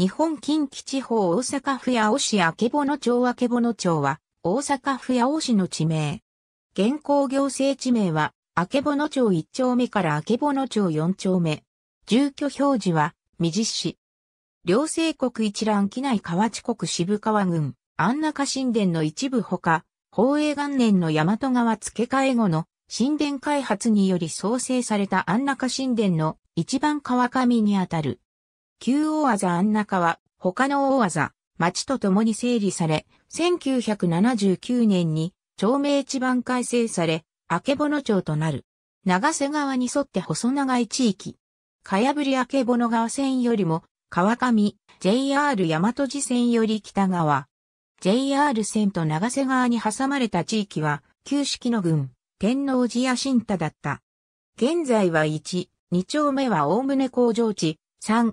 日本近畿地方大阪府八尾市あけぼの町あけぼの町は、大阪府八尾市の地名。現行行政地名は、あけぼの町1丁目からあけぼの町4丁目。住居表示は、未実市。両政国一覧機内河内国渋川郡、安中神殿の一部ほか、宝永元年の大和川付け替え後の神殿開発により創生された安中神殿の一番川上にあたる旧大技安中は、他の大技、町と共に整理され、1979年に、町名地盤改正され、明の町となる。長瀬川に沿って細長い地域。かやぶり明の川線よりも、川上、JR 大和路線より北側。JR 線と長瀬川に挟まれた地域は、旧式の郡、天王寺や新田だった。現在は1、2丁目はむね工場地、3、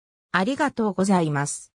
ありがとうございます。